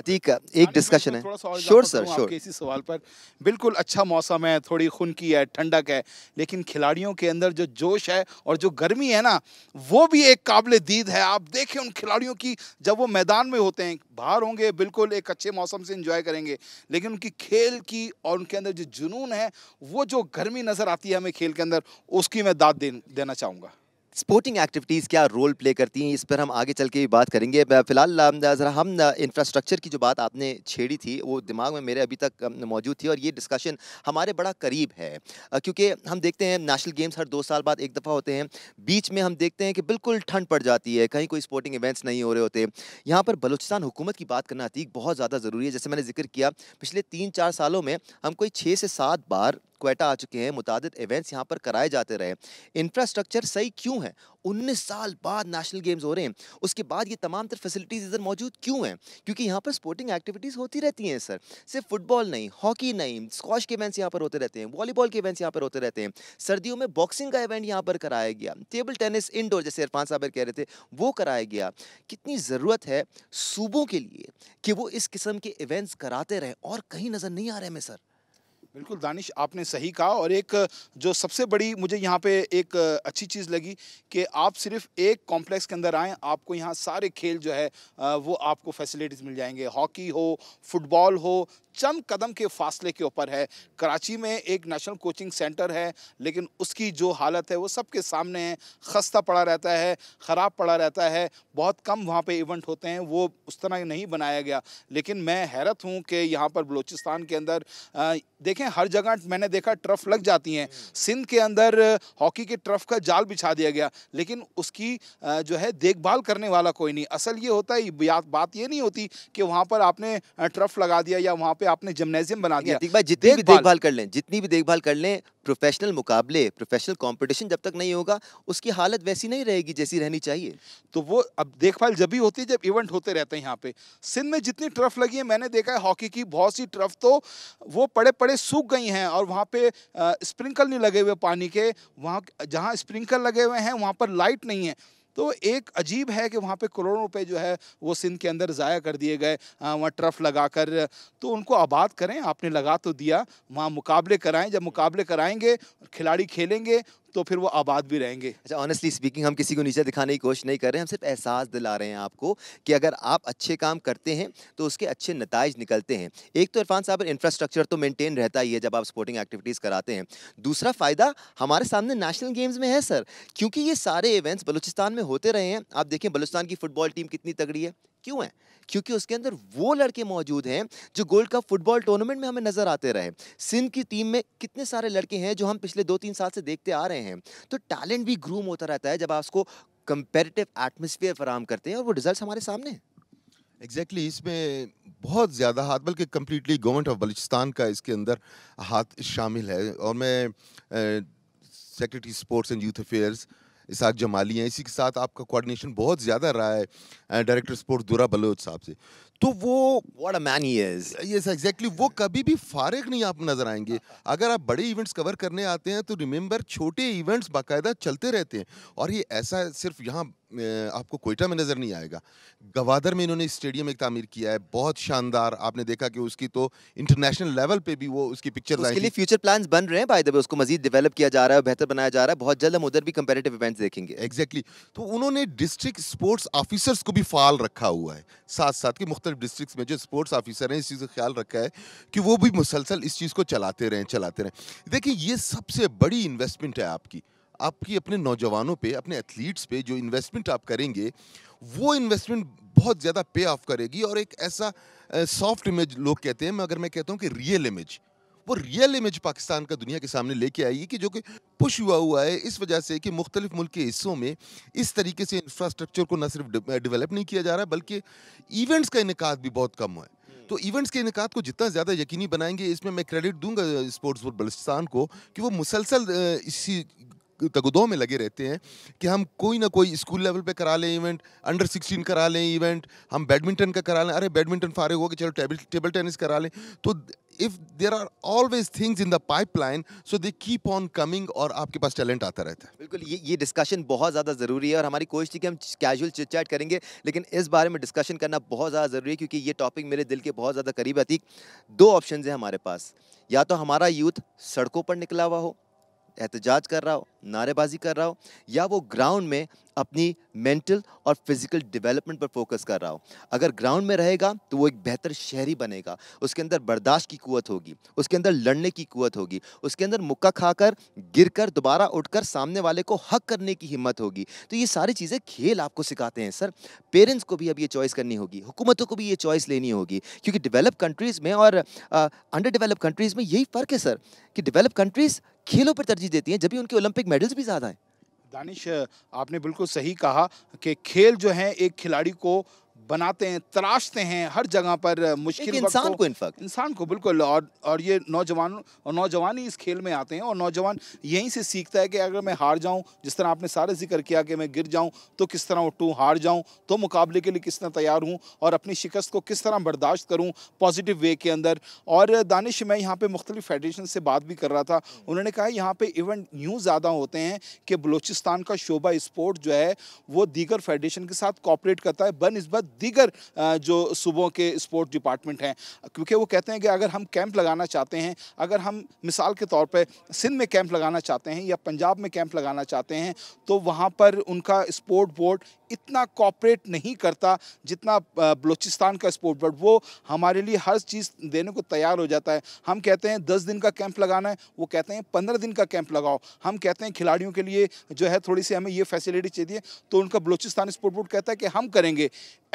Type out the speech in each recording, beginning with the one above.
Atiq uh, एक discussion है sure sir sure इसी सवाल पर बिल्कुल अच्छा मौसम है थोड़ी खुनकी है ठंडक है लेकिन खिलाड़ियों के अंदर जो जोश है और जो गर्मी है ना वो भी एक काबिल दीद है आप देखें उन खिलाड़ियों की जब वो मैदान में होते हैं बाहर होंगे बिल्कुल एक अच्छे मौसम से इंजॉय करेंगे लेकिन उनकी खेल की और उनके अंदर जो जुनून है वो जो गर्मी नज़र आती है हमें खेल के अंदर उसकी मैं दाद देना चाहूँगा स्पोर्टिंग एक्टिविटीज़ क्या रोल प्ले करती हैं इस पर हम आगे चल के भी बात करेंगे फिलहाल ज़रा हम इंफ्रास्ट्रक्चर की जो बात आपने छेड़ी थी वो दिमाग में मेरे अभी तक मौजूद थी और ये डिस्कशन हमारे बड़ा करीब है क्योंकि हम देखते हैं नेशनल गेम्स हर दो साल बाद एक दफ़ा होते हैं बीच में हम देखते हैं कि बिल्कुल ठंड पड़ जाती है कहीं कोई स्पोर्टिंग इवेंट्स नहीं हो रहे होते यहाँ पर बलूचिस्तान हुकूमत की बात करना आती बहुत ज़्यादा ज़रूरी है जैसे मैंने जिक्र किया पिछले तीन चार सालों में हम कोई छः से सात बार क्वेटा आ चुके हैं मुतद इवेंट्स यहाँ पर कराए जाते रहे इंफ्रास्ट्रक्चर सही क्यों है है उन्नीस साल बाद नेशनल गेम्स हो रहे हैं उसके बाद ये तमाम तर फैसिलिटीज़ इधर मौजूद क्यों हैं क्योंकि यहाँ पर स्पोर्टिंग एक्टिविटीज़ होती रहती हैं सर सिर्फ फुटबॉल नहीं हॉकी नहीं स्कॉश के इवेंट्स यहाँ पर होते रहते हैं वॉलीबॉल के इवेंट्स यहाँ पर होते रहते हैं सर्दियों में बॉक्सिंग का इवेंट यहाँ पर कराया गया टेबल टेनिस इनडोर जैसे इरफान साहब कह रहे थे वो कराया गया कितनी ज़रूरत है सूबों के लिए कि वो इस किस्म के इवेंट्स कराते रहें और कहीं नज़र नहीं आ रहे हैं सर बिल्कुल दानिश आपने सही कहा और एक जो सबसे बड़ी मुझे यहाँ पे एक अच्छी चीज़ लगी कि आप सिर्फ एक कॉम्प्लेक्स के अंदर आएँ आपको यहाँ सारे खेल जो है वो आपको फैसिलिटीज़ मिल जाएंगे हॉकी हो फुटबॉल हो चंद कदम के फासले के ऊपर है कराची में एक नेशनल कोचिंग सेंटर है लेकिन उसकी जो हालत है वो सबके सामने है खस्ता पड़ा रहता है ख़राब पड़ा रहता है बहुत कम वहाँ पे इवेंट होते हैं वो उस तरह नहीं बनाया गया लेकिन मैं हैरत हूँ कि यहाँ पर बलूचिस्तान के अंदर देखें देखें हर जगह मैंने देखा ट्रफ लग जाती हैं सिंध के अंदर हॉकी के ट्रफ का जाल बिछा दिया गया लेकिन उसकी जो है देखभाल करने वाला कोई नहीं असल ये होता है बात ये नहीं होती कि वहाँ पर आपने ट्रफ लगा दिया या वहाँ पर आपने जिमनेजियम बना दिया भाई जितनी भी देखभाल कर लें जितनी भी देखभाल कर लें प्रोफेशनल मुकाबले प्रोफेशनल कंपटीशन जब तक नहीं होगा उसकी हालत वैसी नहीं रहेगी जैसी रहनी चाहिए तो वो अब देखभाल जब भी होती है जब इवेंट होते रहते हैं यहाँ पे सिंध में जितनी ट्रफ लगी है मैंने देखा है हॉकी की बहुत सी ट्रफ तो वो पड़े पड़े सूख गई हैं और वहाँ पे स्प्रिंकल नहीं लगे हुए पानी के वहाँ जहाँ स्प्रिंकल लगे हुए हैं वहाँ पर लाइट नहीं है तो एक अजीब है कि वहाँ पे करोड़ों रुपए जो है वो सिंध के अंदर ज़ाया कर दिए गए वहाँ ट्रफ लगाकर तो उनको आबाद करें आपने लगा तो दिया वहाँ मुकाबले कराएं जब मुकाबले कराएंगे खिलाड़ी खेलेंगे तो फिर वो आबाद भी रहेंगे अच्छा ऑनेस्टली स्पीकिंग हम किसी को नीचे दिखाने की कोशिश नहीं कर रहे हैं हम सिर्फ एहसास दिला रहे हैं आपको कि अगर आप अच्छे काम करते हैं तो उसके अच्छे नतज निकलते हैं एक तो इरफान साहब इंफ्रास्ट्रक्चर तो मेनटेन रहता ही है जब आप स्पोर्टिंग एक्टिविटीज़ कराते हैं दूसरा फ़ायदा हमारे सामने नेशनल गेम्स में है सर क्योंकि ये सारे इवेंट्स बलूचिस्तान में होते रहे हैं आप देखें बलूचिस्तान की फुटबॉल टीम कितनी तगड़ी है क्यों है क्योंकि उसके अंदर वो लड़के मौजूद हैं जो गोल्ड कप फुटबॉल टूर्नामेंट में हमें नजर आते रहे सिंध की टीम में कितने सारे लड़के हैं जो हम पिछले दो तीन साल से देखते आ रहे हैं तो टैलेंट भी ग्रूम होता रहता है जब आप उसको कंपेरेटिव एटमोसफियर फराम करते हैं और वो रिजल्ट हमारे सामने हैं एग्जैक्टली exactly, इसमें बहुत ज़्यादा हाथ बल्कि कम्प्लीटली गवर्नमेंट ऑफ बलूचिस्तान का इसके अंदर हाथ शामिल है और मैं secretary sports and youth affairs Isaq Jamali हैं इसी के साथ आपका कोऑर्डिनेशन बहुत ज़्यादा रहा है डायरेक्टर स्पोर्ट दुरा बलोच साहब से तो वो what a man he is yes exactly वो कभी भी फारिग नहीं आप नज़र आएंगे अगर आप बड़े इवेंट्स कवर करने आते हैं तो रिमेंबर छोटे इवेंट्स बाकायदा चलते रहते हैं और ये ऐसा सिर्फ यहाँ आपको कोयटा में नज़र नहीं आएगा गवादर में इन्होंने स्टेडियम एक तमीर किया है बहुत शानदार आपने देखा कि उसकी तो इंटरनेशनल लेवल पे भी वो उसकी पिक्चर उसके लिए फ्यूचर प्लान्स बन रहे हैं बाय दबे उसको मजीद डेवलप किया जा रहा है बेहतर बनाया जा रहा है बहुत जल्द हम उधर भी कंपेरेटिव इवेंट्स देखेंगे एग्जैक्टली exactly. तो उन्होंने डिस्ट्रिक्ट स्पोर्ट्स ऑफिसर्स को भी फाल रखा हुआ है साथ साथ के मुख्तलिफ डिस्ट्रिक्स में जो स्पोर्ट्स ऑफिसर हैं इस चीज़ का ख्याल रखा है कि वो भी मुसलसल इस चीज़ को चलाते रहें चलाते रहें देखिए ये सबसे बड़ी इन्वेस्टमेंट है आपकी आपकी अपने नौजवानों पे अपने एथलीट्स पे जो इन्वेस्टमेंट आप करेंगे वो इन्वेस्टमेंट बहुत ज़्यादा पे ऑफ करेगी और एक ऐसा सॉफ्ट इमेज लोग कहते हैं मैं अगर मैं कहता हूँ कि रियल इमेज वो रियल इमेज पाकिस्तान का दुनिया के सामने लेके आई है कि जो कि पुश हुआ हुआ है इस वजह से कि मुख्तलिफ मुल्क के हिस्सों में इस तरीके से इंफ्रास्ट्रक्चर को न सिर्फ डेवलप नहीं किया जा रहा है बल्कि इवेंट्स का इनका भी बहुत कम हुआ है तो इवेंट्स के इनका को जितना ज़्यादा यकीनी बनाएंगे इसमें मैं क्रेडिट दूंगा स्पोर्ट्स बलस्तान को कि वो मुसलसल इसी तगदों में लगे रहते हैं कि हम कोई ना कोई स्कूल लेवल पे करा लें इवेंट अंडर सिक्सटीन करा लें इवेंट हम बैडमिंटन का करा लें अरे बैडमिंटन फारे हो कि चलो टेबल टेबल टेनिस करा लें तो if there are always things in the pipeline so they keep on coming और आपके पास टैलेंट आता रहता है बिल्कुल ये ये डिस्कशन बहुत ज़्यादा ज़रूरी है और हमारी कोशिश थी कि हम कैजुअल चिटचैट करेंगे लेकिन इस बारे में डिस्कशन करना बहुत ज़्यादा ज़रूरी है क्योंकि ये टॉपिक मेरे दिल के बहुत ज़्यादा करीब आती दो ऑप्शन है हमारे पास या तो हमारा यूथ सड़कों पर निकला हुआ हो एहतजाज कर रहा हो नारेबाजी कर रहा हो या वो ग्राउंड में अपनी मेंटल और फिज़िकल डेवलपमेंट पर फोकस कर रहा हो अगर ग्राउंड में रहेगा तो वो एक बेहतर शहरी बनेगा उसके अंदर बर्दाश्त की कुत होगी उसके अंदर लड़ने की कुत होगी उसके अंदर मुक्का खाकर गिरकर दोबारा उठकर सामने वाले को हक करने की हिम्मत होगी तो ये सारी चीज़ें खेल आपको सिखाते हैं सर पेरेंट्स को भी अब ये चॉइस करनी होगी हुकूमतों को भी ये चॉइस लेनी होगी क्योंकि डिवेलप कंट्रीज़ में और अंडर डिवेलप कंट्रीज़ में यही फ़र्क है सर कि डेवलप कंट्रीज़ खेलों पर तरजीह देती हैं जबकि उनके ओलंपिक मेडल्स भी ज़्यादा हैं दानिश आपने बिल्कुल सही कहा कि खेल जो हैं एक खिलाड़ी को बनाते हैं तराशते हैं हर जगह पर मुश्किल इंसान को इनफैक्ट इंसान को बिल्कुल और और ये नौजवान और नौजवान ही इस खेल में आते हैं और नौजवान यहीं से सीखता है कि अगर मैं हार जाऊं जिस तरह आपने सारे जिक्र किया कि मैं गिर जाऊं तो किस तरह उठूं हार जाऊं तो मुकाबले के लिए किस तरह तैयार हूँ और अपनी शिकस्त को किस तरह बर्दाश्त करूँ पॉजिटिव वे के अंदर और दानिश मैं यहाँ पर मुख्तलिफ फेडरेशन से बात भी कर रहा था उन्होंने कहा यहाँ पर इवेंट यूँ ज़्यादा होते हैं कि बलोचिस्तान का शोबा इस्पोर्ट जो है वो दीगर फेडरेशन के साथ कॉपरेट करता है बन दीगर जो सूबों के स्पोर्ट डिपार्टमेंट हैं क्योंकि वो कहते हैं कि अगर हम कैंप लगाना चाहते हैं अगर हम मिसाल के तौर पर सिंध में कैंप लगाना चाहते हैं या पंजाब में कैंप लगाना चाहते हैं तो वहाँ पर उनका स्पोर्ट बोर्ड इतना कॉपरेट नहीं करता जितना बलूचिस्तान का स्पोर्ट बट वो हमारे लिए हर चीज़ देने को तैयार हो जाता है हम कहते हैं दस दिन का कैंप लगाना है वो कहते हैं पंद्रह दिन का कैंप लगाओ हम कहते हैं खिलाड़ियों के लिए जो है थोड़ी सी हमें ये फैसिलिटी चाहिए तो उनका बलूचिस्तान स्पोर्ट बोर्ड कहता है कि हम करेंगे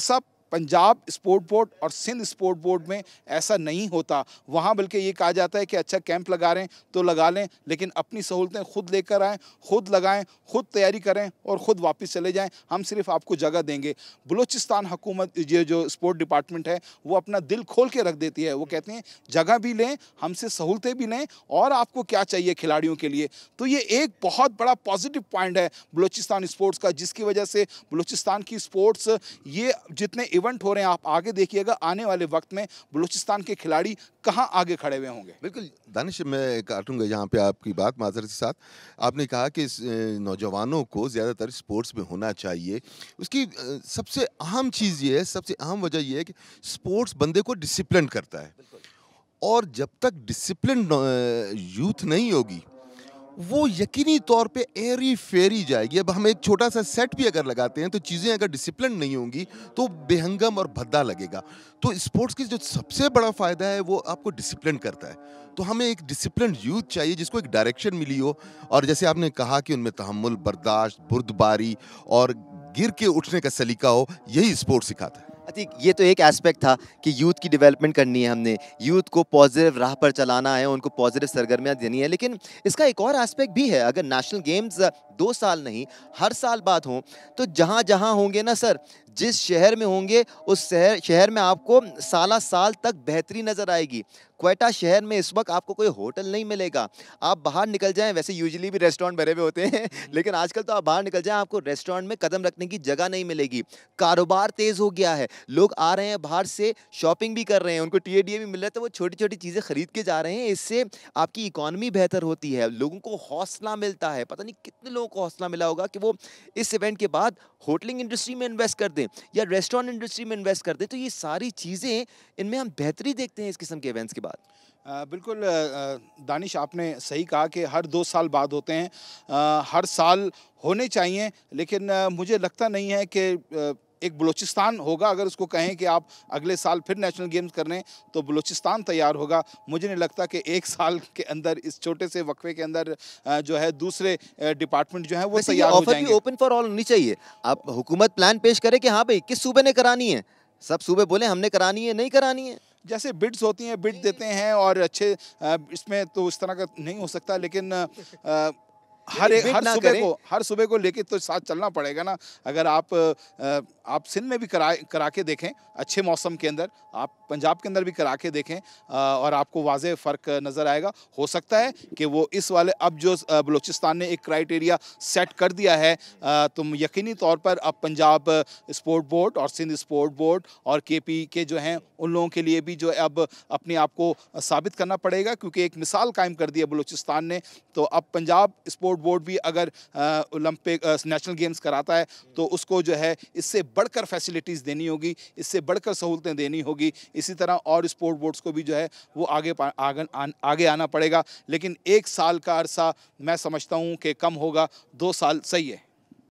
ऐसा पंजाब स्पोर्ट बोर्ड और सिंध स्पोर्ट बोर्ड में ऐसा नहीं होता वहाँ बल्कि ये कहा जाता है कि अच्छा कैंप लगा रहे हैं तो लगा लें लेकिन अपनी सहूलतें खुद लेकर आएँ खुद लगाएँ खुद तैयारी करें और ख़ुद वापस चले जाएँ हम सिर्फ आपको जगह देंगे बलूचिस्तान हुकूमत ये जो स्पोर्ट डिपार्टमेंट है वो अपना दिल खोल के रख देती है वो कहते हैं जगह भी लें हमसे सहूलतें भी लें और आपको क्या चाहिए खिलाड़ियों के लिए तो ये एक बहुत बड़ा पॉजिटिव पॉइंट है बलूचिस्तान स्पोर्ट्स का जिसकी वजह से बलूचिस्तान की स्पोर्ट्स ये जितने इवेंट हो रहे हैं आप आगे देखिएगा आने वाले वक्त में बलूचिस्तान के खिलाड़ी कहाँ आगे खड़े हुए होंगे बिल्कुल दानिश मैं काटूंगा यहाँ पे आपकी बात माजर के साथ आपने कहा कि नौजवानों को ज़्यादातर स्पोर्ट्स में होना चाहिए उसकी सबसे अहम चीज़ ये है सबसे अहम वजह यह है कि स्पोर्ट्स बंदे को डिसिप्लिन करता है और जब तक डिसिप्लिन यूथ नहीं होगी वो यकीनी तौर पे एरी फेरी जाएगी अब हम एक छोटा सा सेट भी अगर लगाते हैं तो चीज़ें अगर डिसिप्लिन नहीं होंगी तो बेहंगम और भद्दा लगेगा तो स्पोर्ट्स की जो सबसे बड़ा फ़ायदा है वो आपको डिसिप्लिन करता है तो हमें एक डिसिप्लिन यूथ चाहिए जिसको एक डायरेक्शन मिली हो और जैसे आपने कहा कि उनमें तहमुल बर्दाश्त बुर्दबारी और गिर के उठने का सलीका हो यही स्पोर्ट्स सिखाता है कार्तिक ये तो एक एस्पेक्ट था कि यूथ की डेवलपमेंट करनी है हमने यूथ को पॉजिटिव राह पर चलाना है उनको पॉजिटिव सरगर्मियाँ देनी है लेकिन इसका एक और एस्पेक्ट भी है अगर नेशनल गेम्स दो साल नहीं हर साल बाद हों तो जहाँ जहाँ होंगे ना सर जिस शहर में होंगे उस शहर शहर में आपको साला साल तक बेहतरी नज़र आएगी क्वेटा शहर में इस वक्त आपको कोई होटल नहीं मिलेगा आप बाहर निकल जाएं वैसे यूजली भी रेस्टोरेंट भरे हुए होते हैं लेकिन आजकल तो आप बाहर निकल जाएं आपको रेस्टोरेंट में कदम रखने की जगह नहीं मिलेगी कारोबार तेज़ हो गया है लोग आ रहे हैं बाहर से शॉपिंग भी कर रहे हैं उनको टी भी मिल रहा है तो वो छोटी छोटी चीज़ें खरीद के जा रहे हैं इससे आपकी इकॉनमी बेहतर होती है लोगों को हौसला मिलता है पता नहीं कितने लोग लोगों को हौसला मिला होगा कि वो इस इवेंट के बाद होटलिंग इंडस्ट्री में इन्वेस्ट कर दें या रेस्टोरेंट इंडस्ट्री में इन्वेस्ट कर दें तो ये सारी चीज़ें इनमें हम बेहतरी देखते हैं इस किस्म के इवेंट्स के बाद आ, बिल्कुल दानिश आपने सही कहा कि हर दो साल बाद होते हैं आ, हर साल होने चाहिए लेकिन मुझे लगता नहीं है कि एक बलूचिस्तान होगा अगर उसको कहें कि आप अगले साल फिर नेशनल गेम्स कर रहे हैं तो बलूचिस्तान तैयार होगा मुझे नहीं लगता कि एक साल के अंदर इस छोटे से वक्फे के अंदर जो है दूसरे डिपार्टमेंट जो है वो तैयार हो जाएंगे ओपन फॉर ऑल होनी चाहिए आप हुकूमत प्लान पेश करें कि हाँ भाई किस सूबे ने करानी है सब सूबे बोले हमने करानी है नहीं करानी है जैसे बिड्स होती हैं बिड देते हैं और अच्छे इसमें तो इस तरह का नहीं हो सकता लेकिन हर एक हर सुबह को हर सुबह को लेके तो साथ चलना पड़ेगा ना अगर आप आप सिंध में भी करा करा के देखें अच्छे मौसम के अंदर आप पंजाब के अंदर भी करा के देखें और आपको वाज फ़र्क नज़र आएगा हो सकता है कि वो इस वाले अब जो बलूचिस्तान ने एक क्राइटेरिया सेट कर दिया है तो यकीनी तौर पर अब पंजाब स्पोर्ट बोर्ड और सिंध स्पोर्ट बोर्ड और के पी के जो हैं उन लोगों के लिए भी जो है अब अपने आप को साबित करना पड़ेगा क्योंकि एक मिसाल कायम कर दी है बलूचिस्तान ने तो अब पंजाब स्पोर्ट स्पोर्ट बोर्ड भी अगर ओलंपिक नेशनल गेम्स कराता है तो उसको जो है इससे बढ़कर फैसिलिटीज़ देनी होगी इससे बढ़कर सहूलतें देनी होगी इसी तरह और स्पोर्ट बोर्ड्स को भी जो है वो आगे आगे, आ, आगे आना पड़ेगा लेकिन एक साल का अरसा मैं समझता हूँ कि कम होगा दो साल सही है